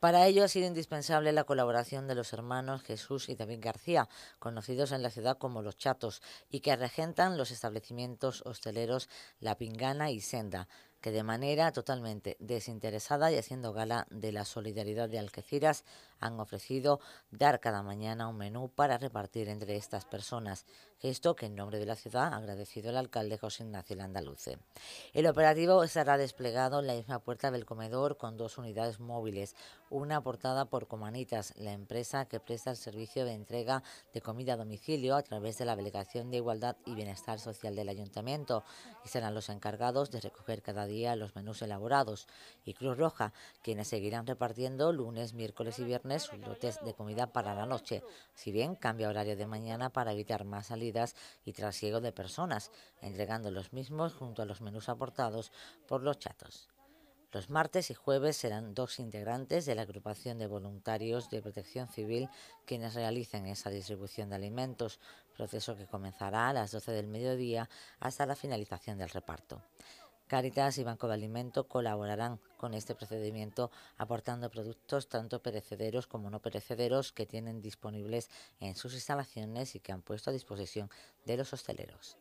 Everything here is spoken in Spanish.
Para ello ha sido indispensable la colaboración de los hermanos Jesús y David García, conocidos en la ciudad como los Chatos, y que regentan los establecimientos hosteleros La Pingana y Senda, que de manera totalmente desinteresada y haciendo gala de la solidaridad de Algeciras han ofrecido dar cada mañana un menú para repartir entre estas personas, gesto que en nombre de la ciudad ha agradecido el alcalde José Ignacio Landaluce. El operativo estará desplegado en la misma puerta del comedor con dos unidades móviles, una aportada por Comanitas, la empresa que presta el servicio de entrega de comida a domicilio a través de la Delegación de Igualdad y Bienestar Social del Ayuntamiento, y serán los encargados de recoger cada día los menús elaborados y Cruz Roja, quienes seguirán repartiendo lunes, miércoles y viernes lotes de comida para la noche, si bien cambia horario de mañana para evitar más salidas y trasiego de personas, entregando los mismos junto a los menús aportados por los chatos. Los martes y jueves serán dos integrantes de la agrupación de voluntarios de protección civil quienes realicen esa distribución de alimentos, proceso que comenzará a las 12 del mediodía hasta la finalización del reparto. Caritas y Banco de Alimento colaborarán con este procedimiento aportando productos tanto perecederos como no perecederos que tienen disponibles en sus instalaciones y que han puesto a disposición de los hosteleros.